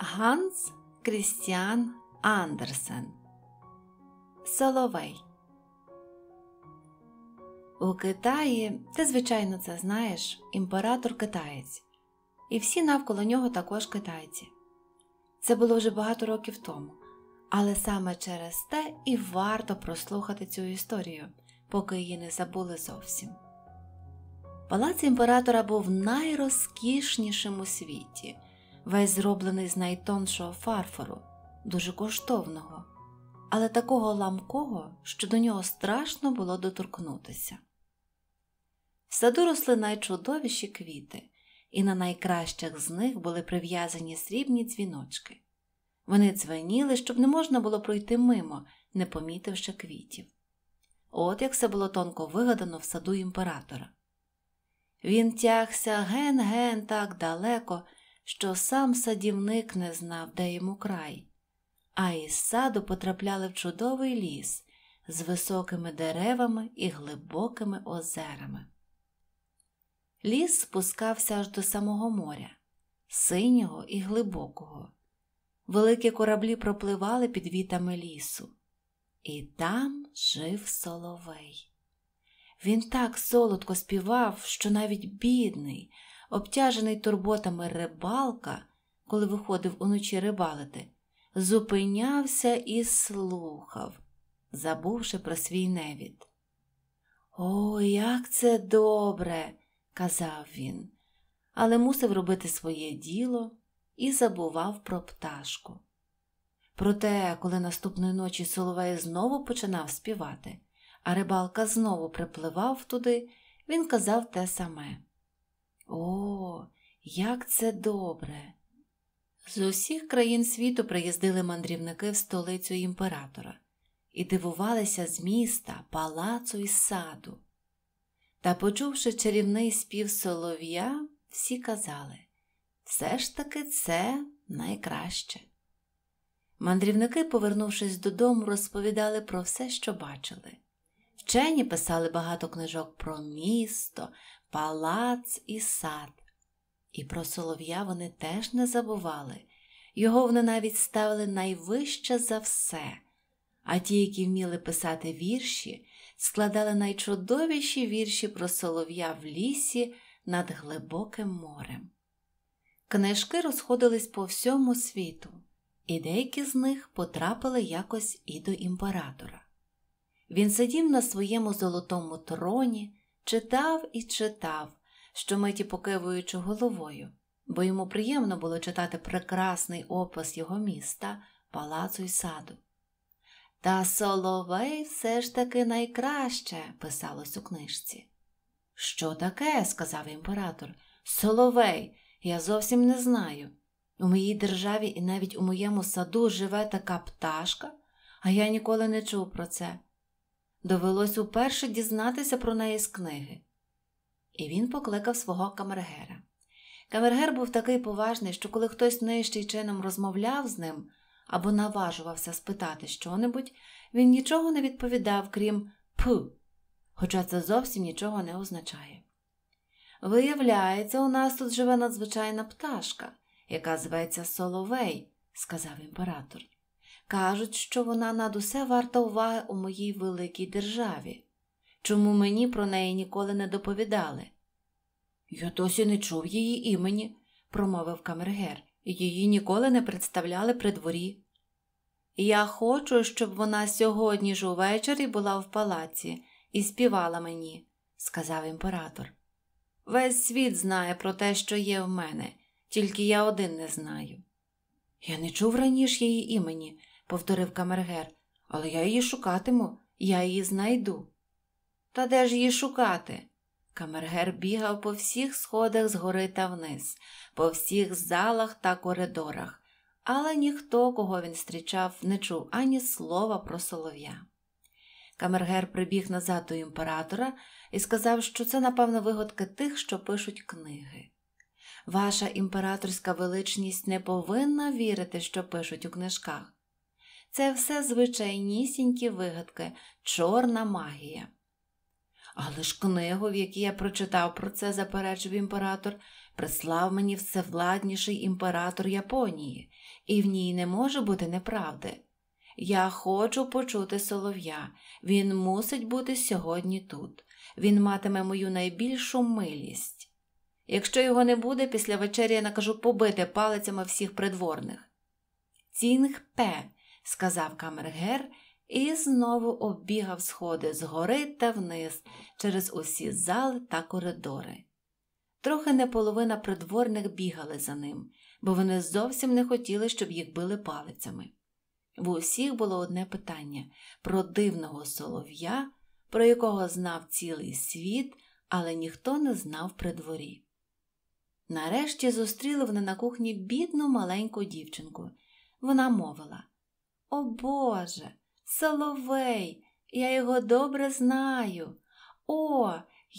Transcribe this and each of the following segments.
Ганс Крістіан Андерсен Соловей. У Китаї ти, звичайно, це знаєш, імператор китаєць, і всі навколо нього також китайці. Це було вже багато років тому, але саме через те і варто прослухати цю історію, поки її не забули зовсім. Палац імператора був найрозкішнішим у світі весь зроблений з найтоншого фарфору, дуже коштовного, але такого ламкого, що до нього страшно було доторкнутися. В саду росли найчудовіші квіти, і на найкращих з них були прив'язані срібні дзвіночки. Вони дзвеніли, щоб не можна було пройти мимо, не помітивши квітів. От як все було тонко вигадано в саду імператора. Він тягся ген-ген так далеко, що сам садівник не знав, де йому край, а із саду потрапляли в чудовий ліс з високими деревами і глибокими озерами. Ліс спускався аж до самого моря, синього і глибокого. Великі кораблі пропливали під вітами лісу. І там жив Соловей. Він так солодко співав, що навіть бідний, обтяжений турботами рибалка, коли виходив уночі рибалити, зупинявся і слухав, забувши про свій невід. О, як це добре, казав він, але мусив робити своє діло і забував про пташку. Проте, коли наступної ночі Соловей знову починав співати, а рибалка знову припливав туди, він казав те саме. О, як це добре! З усіх країн світу приїздили мандрівники в столицю імператора і дивувалися з міста, палацу і саду. Та, почувши чарівний спів солов'я, всі казали все ж таки це найкраще. Мандрівники, повернувшись додому, розповідали про все, що бачили. Вчені писали багато книжок про місто, палац і сад. І про солов'я вони теж не забували. Його вони навіть ставили найвище за все. А ті, які вміли писати вірші, складали найчудовіші вірші про солов'я в лісі над глибоким морем. Книжки розходились по всьому світу, і деякі з них потрапили якось і до імператора. Він сидів на своєму золотому троні, читав і читав, щомиті покивуючи головою, бо йому приємно було читати прекрасний опис його міста, палацу й саду. Та Соловей все ж таки найкраще писалось у книжці. Що таке? сказав імператор. Соловей, я зовсім не знаю. У моїй державі і навіть у моєму саду живе така пташка, а я ніколи не чув про це. Довелось уперше дізнатися про неї з книги. І він покликав свого камергера. Камергер був такий поважний, що коли хтось нижчий чином розмовляв з ним або наважувався спитати що небудь, він нічого не відповідав, крім П. хоча це зовсім нічого не означає. Виявляється, у нас тут живе надзвичайна пташка, яка зветься Соловей, сказав імператор. Кажуть, що вона над усе варта уваги у моїй великій державі. Чому мені про неї ніколи не доповідали? Я досі не чув її імені, промовив камергер, її ніколи не представляли при дворі. Я хочу, щоб вона сьогодні ж увечері була в палаці і співала мені, сказав імператор. Весь світ знає про те, що є в мене, тільки я один не знаю. Я не чув раніше її імені, повторив камергер, але я її шукатиму, я її знайду. Та де ж її шукати? Камергер бігав по всіх сходах згори та вниз, по всіх залах та коридорах, але ніхто, кого він зустрічав, не чув ані слова про солов'я. Камергер прибіг назад до імператора і сказав, що це, напевно, вигодки тих, що пишуть книги. Ваша імператорська величність не повинна вірити, що пишуть у книжках. Це все звичайнісінькі вигадки, чорна магія. Але ж книгу, в якій я прочитав про це, заперечив імператор, прислав мені всевладніший імператор Японії, і в ній не може бути неправди. Я хочу почути солов'я, він мусить бути сьогодні тут. Він матиме мою найбільшу милість. Якщо його не буде, після вечері я накажу побити палицями всіх придворних. Цінг Пе сказав камергер і знову оббігав сходи згори та вниз через усі зали та коридори. Трохи не половина придворних бігали за ним, бо вони зовсім не хотіли, щоб їх били палицями. В усіх було одне питання про дивного солов'я, про якого знав цілий світ, але ніхто не знав при дворі. Нарешті зустріли вони на кухні бідну маленьку дівчинку. Вона мовила о Боже, Соловей, я його добре знаю. О,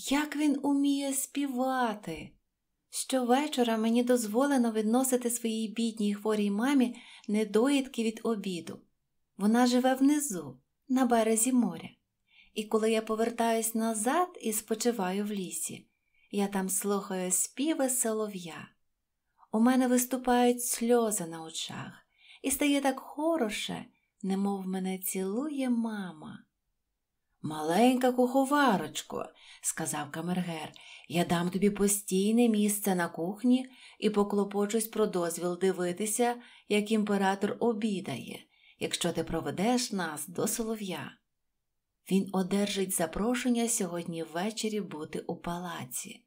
як він уміє співати! Щовечора мені дозволено відносити своїй бідній хворій мамі недоїдки від обіду. Вона живе внизу, на березі моря. І коли я повертаюсь назад і спочиваю в лісі, я там слухаю співи солов'я. У мене виступають сльози на очах і стає так хороше, немов мене цілує мама. Маленька куховарочко, сказав Камергер, я дам тобі постійне місце на кухні і поклопочусь про дозвіл дивитися, як імператор обідає, якщо ти проведеш нас до солов'я. Він одержить запрошення сьогодні ввечері бути у палаці.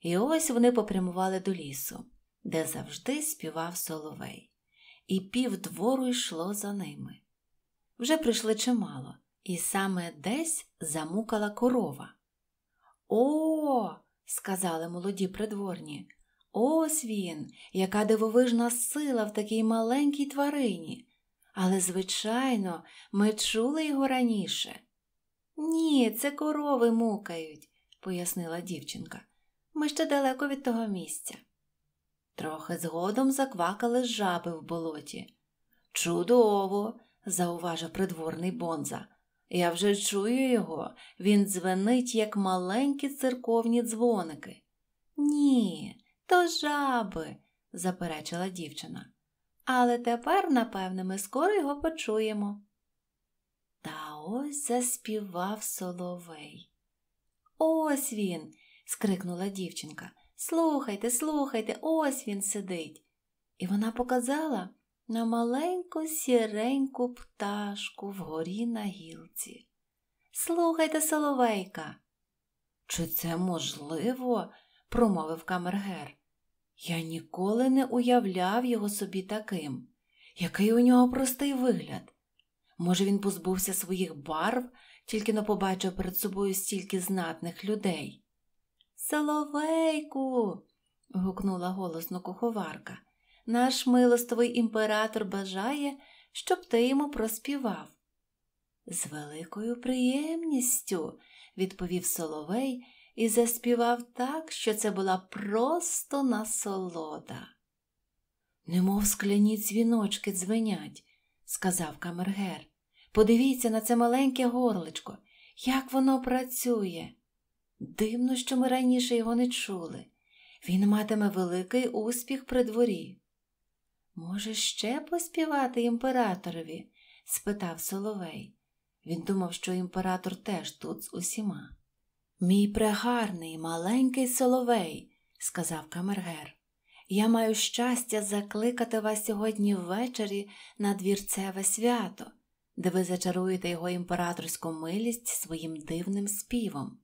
І ось вони попрямували до лісу, де завжди співав соловей і півдвору йшло за ними. Вже прийшли чимало, і саме десь замукала корова. О, сказали молоді придворні, ось він, яка дивовижна сила в такій маленькій тварині. Але, звичайно, ми чули його раніше. Ні, це корови мукають, пояснила дівчинка. Ми ще далеко від того місця. Трохи згодом заквакали жаби в болоті. Чудово, зауважив придворний Бонза. Я вже чую його, він дзвенить, як маленькі церковні дзвоники. Ні, то жаби, заперечила дівчина. Але тепер, напевне, ми скоро його почуємо. Та ось заспівав Соловей. Ось він. скрикнула дівчинка. Слухайте, слухайте, ось він сидить. І вона показала на маленьку сіреньку пташку вгорі на гілці. Слухайте, соловейка. Чи це можливо? промовив камергер. Я ніколи не уявляв його собі таким. Який у нього простий вигляд? Може, він позбувся своїх барв, тільки но побачив перед собою стільки знатних людей. Соловейку. гукнула голосно куховарка. Наш милостовий імператор бажає, щоб ти йому проспівав. З великою приємністю, відповів Соловей і заспівав так, що це була просто насолода. Немов скляні дзвіночки дзвенять, сказав камергер. Подивіться на це маленьке горлечко, як воно працює. Дивно, що ми раніше його не чули. Він матиме великий успіх при дворі. Може, ще поспівати імператорові? спитав Соловей. Він думав, що імператор теж тут з усіма. Мій прегарний, маленький Соловей, сказав Камергер, я маю щастя закликати вас сьогодні ввечері на двірцеве свято, де ви зачаруєте його імператорську милість своїм дивним співом.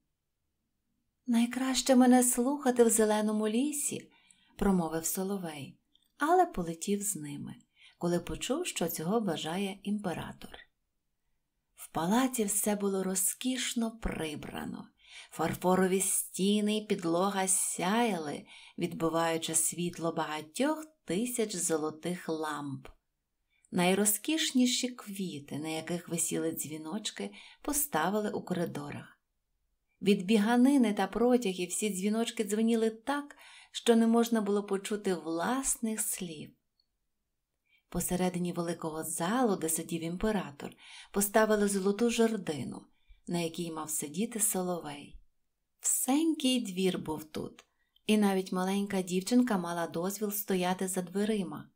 Найкраще мене слухати в зеленому лісі, промовив Соловей, але полетів з ними, коли почув, що цього бажає імператор. В палаті все було розкішно прибрано. Фарфорові стіни і підлога сяяли, відбиваючи світло багатьох тисяч золотих ламп. Найрозкішніші квіти, на яких висіли дзвіночки, поставили у коридорах. Від біганини та протягів всі дзвіночки дзвеніли так, що не можна було почути власних слів. Посередині великого залу, де сидів імператор, поставили золоту жердину, на якій мав сидіти соловей. Всенький двір був тут, і навіть маленька дівчинка мала дозвіл стояти за дверима,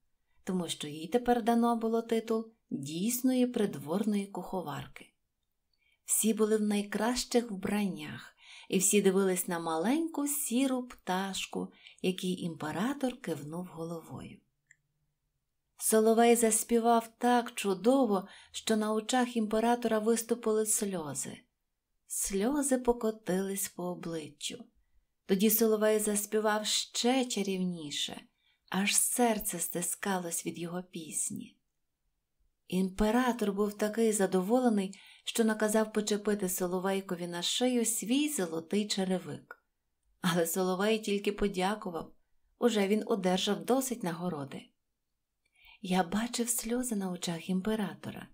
тому що їй тепер дано було титул дійсної придворної куховарки. Всі були в найкращих вбраннях, і всі дивились на маленьку сіру пташку, який імператор кивнув головою. Соловей заспівав так чудово, що на очах імператора виступили сльози. Сльози покотились по обличчю. Тоді Соловей заспівав ще чарівніше, аж серце стискалось від його пісні. Імператор був такий задоволений, що наказав почепити Соловейкові на шию свій золотий черевик. Але Соловей тільки подякував уже він одержав досить нагороди. Я бачив сльози на очах імператора.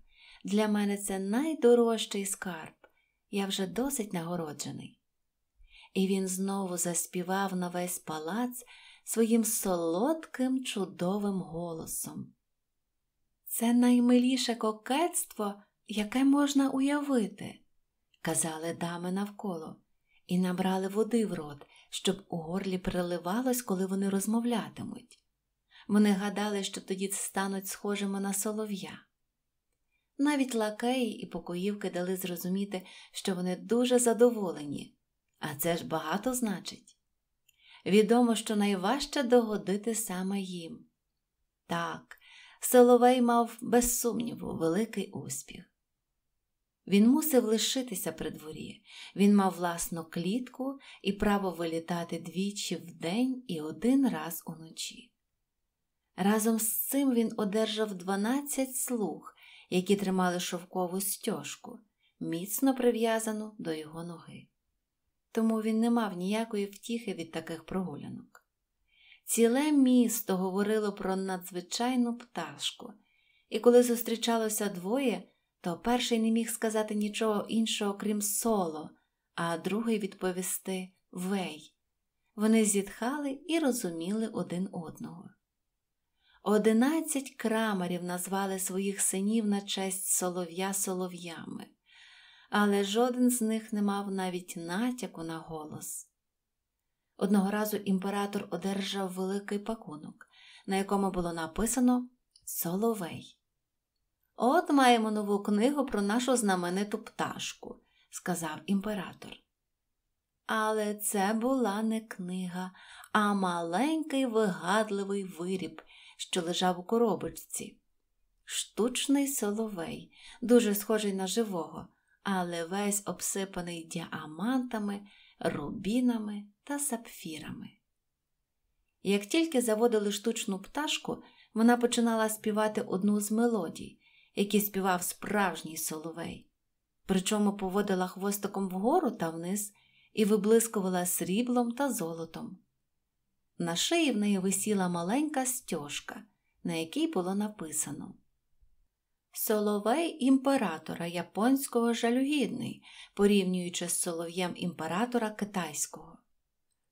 Для мене це найдорожчий скарб, я вже досить нагороджений. І він знову заспівав на весь палац своїм солодким, чудовим голосом. Це наймиліше кокетство, яке можна уявити, казали дами навколо, і набрали води в рот, щоб у горлі приливалось, коли вони розмовлятимуть. Вони гадали, що тоді стануть схожими на солов'я. Навіть лакеї і покоївки дали зрозуміти, що вони дуже задоволені, а це ж багато значить. Відомо, що найважче догодити саме їм. Так, Соловей мав без сумніву великий успіх. Він мусив лишитися при дворі. Він мав власну клітку і право вилітати двічі в день і один раз уночі. Разом з цим він одержав 12 слуг, які тримали шовкову стяжку, міцно прив'язану до його ноги. Тому він не мав ніякої втіхи від таких прогулянок. Ціле місто говорило про надзвичайну пташку, і коли зустрічалося двоє то перший не міг сказати нічого іншого, крім соло, а другий відповісти вей. Вони зітхали і розуміли один одного. Одинадцять крамарів назвали своїх синів на честь солов'я солов'ями, але жоден з них не мав навіть натяку на голос. Одного разу імператор одержав великий пакунок, на якому було написано Соловей. От маємо нову книгу про нашу знамениту пташку, сказав імператор. Але це була не книга, а маленький вигадливий виріб, що лежав у коробочці. Штучний соловей, дуже схожий на живого, але весь обсипаний діамантами, рубінами та сапфірами. Як тільки заводили штучну пташку, вона починала співати одну з мелодій. Який співав справжній соловей, причому поводила хвостиком вгору та вниз і виблискувала сріблом та золотом. На шиї в неї висіла маленька стяжка, на якій було написано Соловей імператора японського жалюгідний, порівнюючи з солов'єм імператора китайського.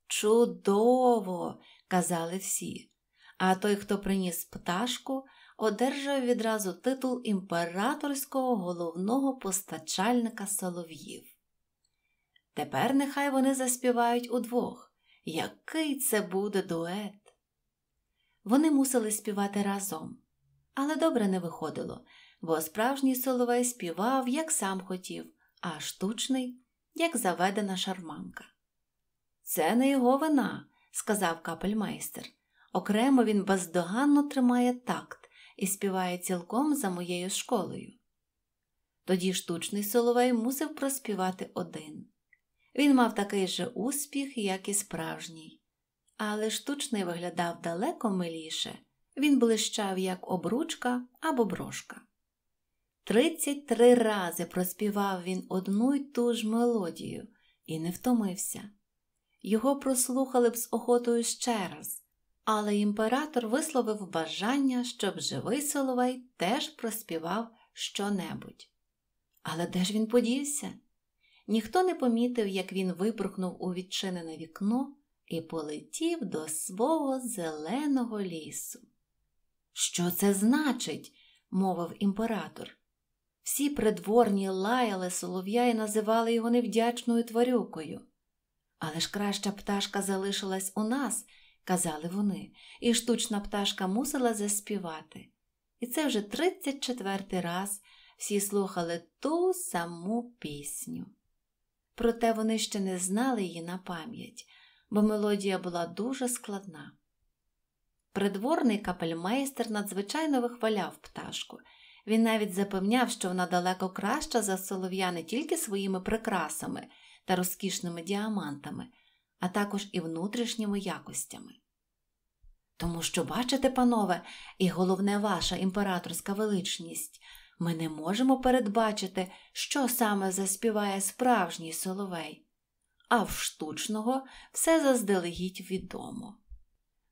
Чудово! казали всі. А той, хто приніс пташку, одержав відразу титул імператорського головного постачальника солов'їв. Тепер нехай вони заспівають удвох. Який це буде дует! Вони мусили співати разом, але добре не виходило, бо справжній соловей співав, як сам хотів, а штучний, як заведена шарманка. Це не його вина, сказав капельмайстер. Окремо він бездоганно тримає такт, і співає цілком за моєю школою. Тоді штучний соловей мусив проспівати один. Він мав такий же успіх, як і справжній, але штучний виглядав далеко миліше, він блищав, як обручка або брошка. Тридцять три рази проспівав він одну й ту ж мелодію і не втомився. Його прослухали б з охотою ще раз, але імператор висловив бажання, щоб живий Соловей теж проспівав щонебудь. Але де ж він подівся? Ніхто не помітив, як він випорхнув у відчинене вікно і полетів до свого зеленого лісу. Що це значить? мовив імператор. Всі придворні лаяли солов'я і називали його невдячною тварюкою. Але ж краща пташка залишилась у нас, казали вони, і штучна пташка мусила заспівати. І це вже 34 раз всі слухали ту саму пісню. Проте вони ще не знали її на пам'ять, бо мелодія була дуже складна. Придворний капельмейстер надзвичайно вихваляв пташку. Він навіть запевняв, що вона далеко краща за солов'я не тільки своїми прикрасами та розкішними діамантами а також і внутрішніми якостями. Тому що, бачите, панове, і головне ваша імператорська величність, ми не можемо передбачити, що саме заспіває справжній Соловей, а в штучного все заздалегідь відомо.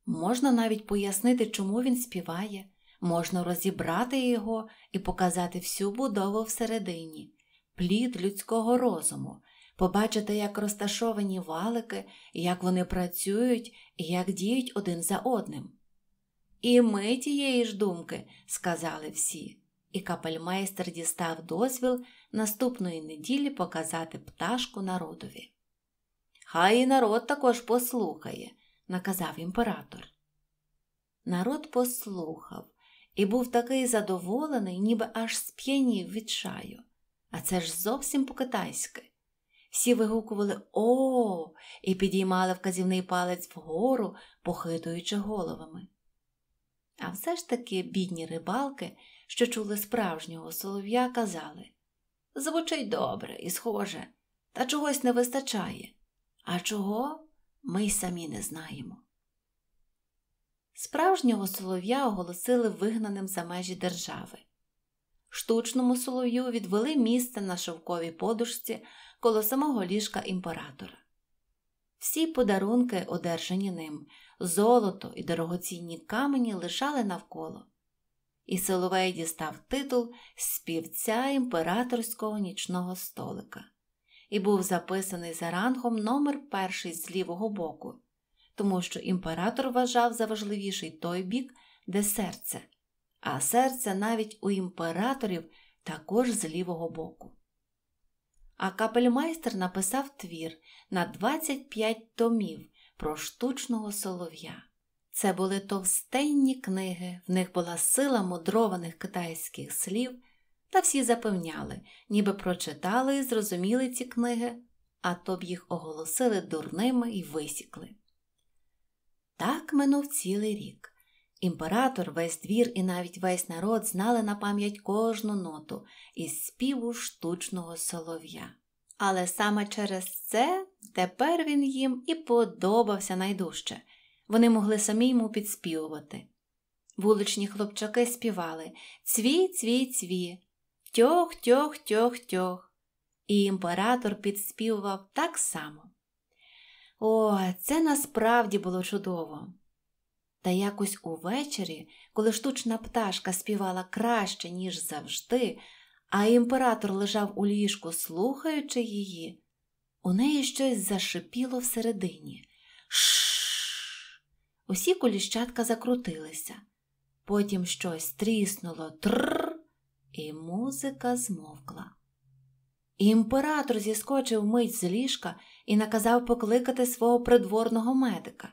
Можна навіть пояснити, чому він співає, можна розібрати його і показати всю будову всередині, плід людського розуму, побачите, як розташовані валики, як вони працюють і як діють один за одним. І ми тієї ж думки, сказали всі, і капельмейстер дістав дозвіл наступної неділі показати пташку народові. Хай і народ також послухає, наказав імператор. Народ послухав і був такий задоволений, ніби аж сп'янів від чаю. А це ж зовсім по-китайськи. Всі вигукували О і підіймали вказівний палець вгору, похитуючи головами. А все ж таки бідні рибалки, що чули справжнього солов'я, казали Звучить добре і схоже, та чогось не вистачає. А чого ми й самі не знаємо. Справжнього солов'я оголосили вигнаним за межі держави. Штучному солов'ю відвели місце на шовковій подушці, коло самого ліжка імператора. Всі подарунки, одержані ним, золото і дорогоцінні камені лежали навколо, і Соловей дістав титул співця імператорського нічного столика і був записаний за рангом номер перший з лівого боку, тому що імператор вважав за важливіший той бік, де серце, а серце навіть у імператорів також з лівого боку. А капельмайстер написав твір на 25 томів про штучного солов'я. Це були товстенні книги, в них була сила мудрованих китайських слів, та всі запевняли, ніби прочитали і зрозуміли ці книги, а то б їх оголосили дурними і висікли. Так минув цілий рік. Імператор, весь двір і навіть весь народ знали на пам'ять кожну ноту із співу штучного солов'я. Але саме через це тепер він їм і подобався найдужче. Вони могли самі йому підспівувати. Вуличні хлопчаки співали цві, цві, цві, тьох, тьох, тьох, тьох. І імператор підспівував так само. О, це насправді було чудово. Та якось увечері, коли штучна пташка співала краще, ніж завжди, а імператор лежав у ліжку, слухаючи її, у неї щось зашипіло всередині. Шш. Усі коліщатка закрутилися. Потім щось тріснуло трр, і музика змовкла. Імператор зіскочив мить з ліжка і наказав покликати свого придворного медика.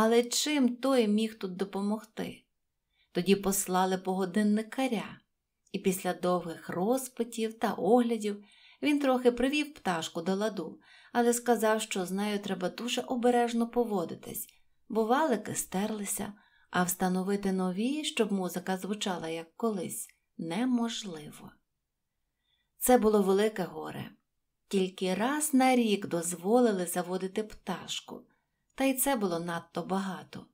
Але чим той міг тут допомогти? Тоді послали погодинникаря, і після довгих розпитів та оглядів він трохи привів пташку до ладу, але сказав, що з нею треба дуже обережно поводитись, бо валики стерлися, а встановити нові, щоб музика звучала як колись, неможливо. Це було велике горе. Тільки раз на рік дозволили заводити пташку та й це було надто багато.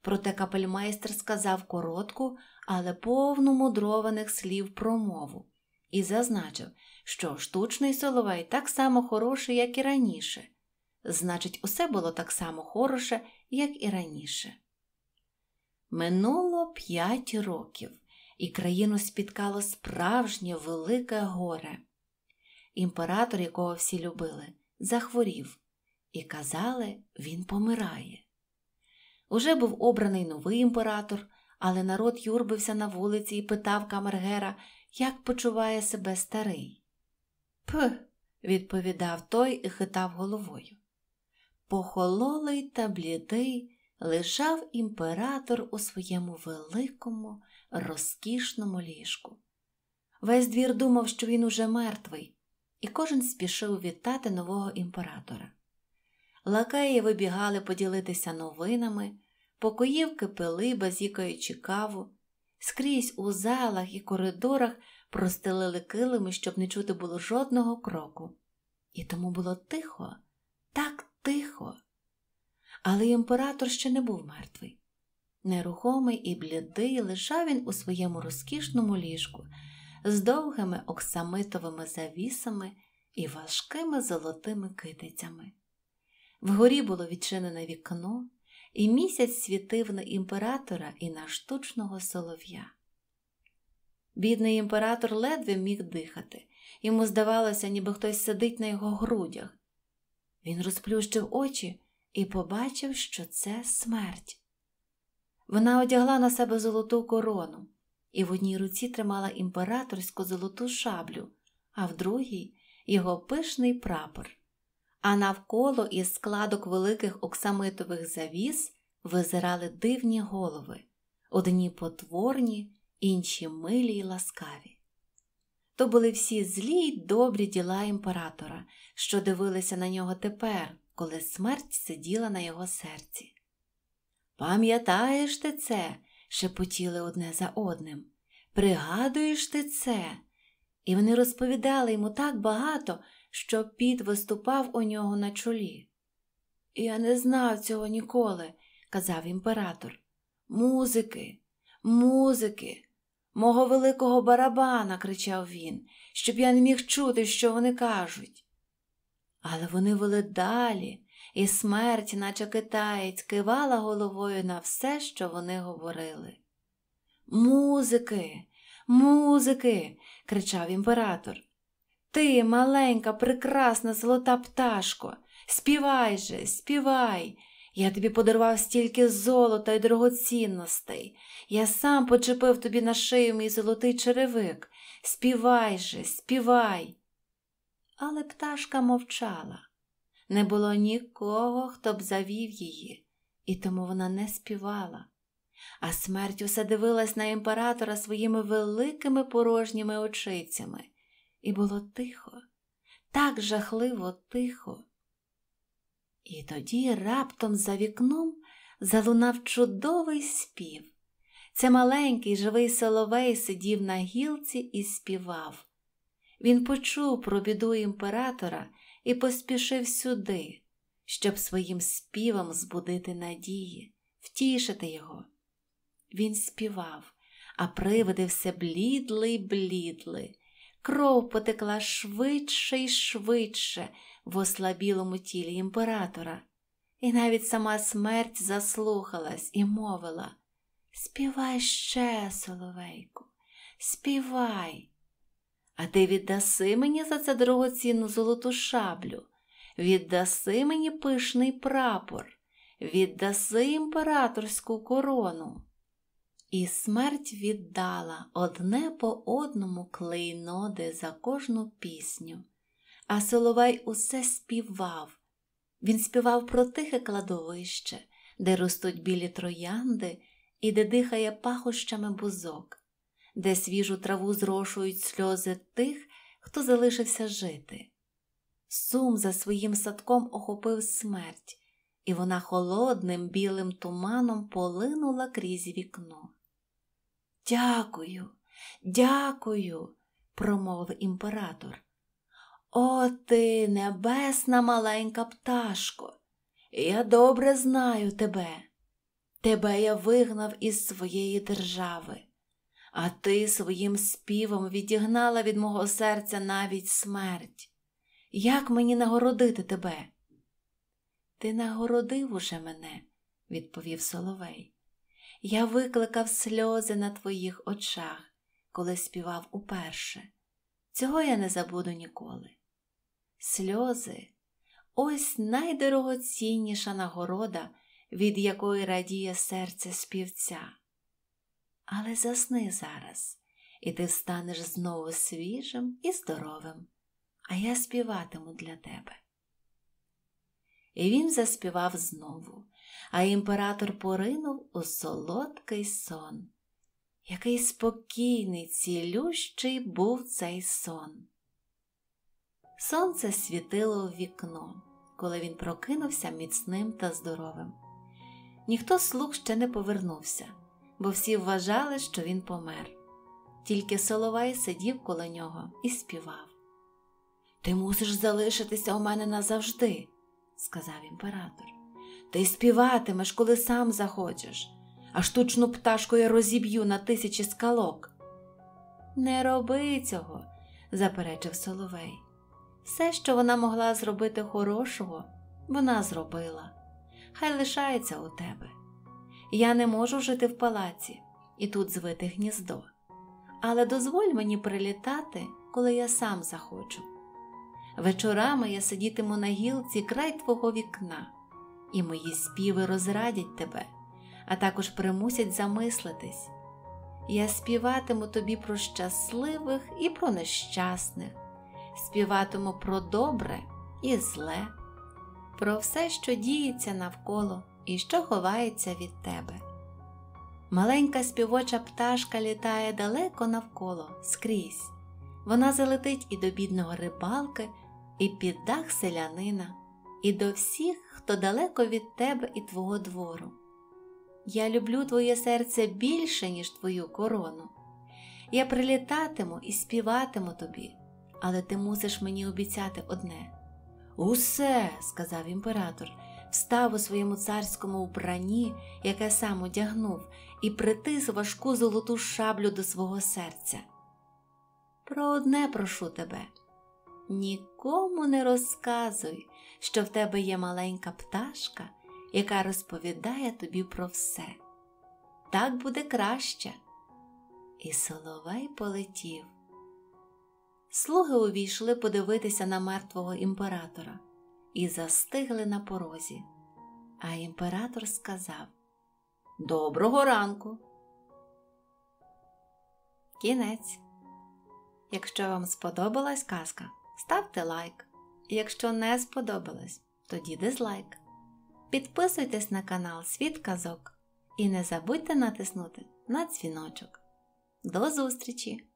Проте капельмайстер сказав коротку, але повну мудрованих слів промову і зазначив, що штучний соловей так само хороший, як і раніше. Значить, усе було так само хороше, як і раніше. Минуло п'ять років, і країну спіткало справжнє велике горе. Імператор, якого всі любили, захворів і казали, він помирає. Уже був обраний новий імператор, але народ юрбився на вулиці і питав Камергера, як почуває себе старий. П. відповідав той і хитав головою. Похололий та блідий лежав імператор у своєму великому, розкішному ліжку. Весь двір думав, що він уже мертвий, і кожен спішив вітати нового імператора. Лакеї вибігали поділитися новинами, покоївки пили, базікаючи каву, скрізь у залах і коридорах простелили килими, щоб не чути було жодного кроку. І тому було тихо, так тихо. Але імператор ще не був мертвий. Нерухомий і блідий лежав він у своєму розкішному ліжку з довгими оксамитовими завісами і важкими золотими китицями. Вгорі було відчинене вікно, і місяць світив на імператора і на штучного солов'я. Бідний імператор ледве міг дихати, йому здавалося, ніби хтось сидить на його грудях. Він розплющив очі і побачив, що це смерть. Вона одягла на себе золоту корону і в одній руці тримала імператорську золоту шаблю, а в другій його пишний прапор а навколо із складок великих оксамитових завіс визирали дивні голови, одні потворні, інші милі й ласкаві. То були всі злі й добрі діла імператора, що дивилися на нього тепер, коли смерть сиділа на його серці. Пам'ятаєш ти це? шепотіли одне за одним. Пригадуєш ти це? І вони розповідали йому так багато, що піт виступав у нього на чолі. Я не знав цього ніколи, казав імператор. Музики, музики, мого великого барабана, кричав він, щоб я не міг чути, що вони кажуть. Але вони вели далі, і смерть, наче китаєць, кивала головою на все, що вони говорили. Музики, музики, кричав імператор. Ти, маленька, прекрасна золота пташко, співай же, співай. Я тобі подарував стільки золота і дорогоцінностей. Я сам почепив тобі на шию мій золотий черевик. Співай же, співай. Але пташка мовчала. Не було нікого, хто б завів її, і тому вона не співала. А смерть усе дивилась на імператора своїми великими порожніми очицями і було тихо, так жахливо тихо. І тоді раптом за вікном залунав чудовий спів. Це маленький живий соловей сидів на гілці і співав. Він почув про біду імператора і поспішив сюди, щоб своїм співом збудити надії, втішити його. Він співав, а привиди все блідли, блідли кров потекла швидше і швидше в ослабілому тілі імператора, і навіть сама смерть заслухалась і мовила Співай ще, Соловейку, співай. А ти віддаси мені за це дорогоцінну золоту шаблю, віддаси мені пишний прапор, віддаси імператорську корону. І смерть віддала одне по одному клейноди за кожну пісню. А Соловей усе співав. Він співав про тихе кладовище, де ростуть білі троянди і де дихає пахощами бузок, де свіжу траву зрошують сльози тих, хто залишився жити. Сум за своїм садком охопив смерть, і вона холодним білим туманом полинула крізь вікно. Дякую, дякую, промовив імператор. О, ти небесна маленька пташко. Я добре знаю тебе. Тебе я вигнав із своєї держави, а ти своїм співом відігнала від мого серця навіть смерть. Як мені нагородити тебе? Ти нагородив уже мене, відповів Соловей. Я викликав сльози на твоїх очах, коли співав уперше. Цього я не забуду ніколи. Сльози ось найдорогоцінніша нагорода, від якої радіє серце співця. Але засни зараз, і ти станеш знову свіжим і здоровим, а я співатиму для тебе. І він заспівав знову а імператор поринув у солодкий сон. Який спокійний, цілющий був цей сон. Сонце світило в вікно, коли він прокинувся міцним та здоровим. Ніхто слуг ще не повернувся, бо всі вважали, що він помер. Тільки Соловей сидів коло нього і співав. Ти мусиш залишитися у мене назавжди, сказав імператор. Ти співатимеш, коли сам захочеш, а штучну пташку я розіб'ю на тисячі скалок. Не роби цього, заперечив Соловей. Все, що вона могла зробити хорошого, вона зробила, хай лишається у тебе. Я не можу жити в палаці і тут звити гніздо, але дозволь мені прилітати, коли я сам захочу. Вечорами я сидітиму на гілці край твого вікна і мої співи розрадять тебе, а також примусять замислитись. Я співатиму тобі про щасливих і про нещасних, співатиму про добре і зле, про все, що діється навколо і що ховається від тебе. Маленька співоча пташка літає далеко навколо скрізь. Вона залетить і до бідного рибалки, і під дах селянина, і до всіх надто далеко від тебе і твого двору. Я люблю твоє серце більше, ніж твою корону. Я прилітатиму і співатиму тобі, але ти мусиш мені обіцяти одне. Усе, сказав імператор, встав у своєму царському убранні, яке сам одягнув, і притис важку золоту шаблю до свого серця. Про одне прошу тебе. Нікому не розказуй, що в тебе є маленька пташка, яка розповідає тобі про все. Так буде краще. І Соловей полетів. Слуги увійшли подивитися на мертвого імператора і застигли на порозі. А імператор сказав Доброго ранку! Кінець. Якщо вам сподобалась казка ставте лайк. Якщо не сподобалось, тоді дизлайк. Підписуйтесь на канал Світ Казок і не забудьте натиснути на дзвіночок. До зустрічі!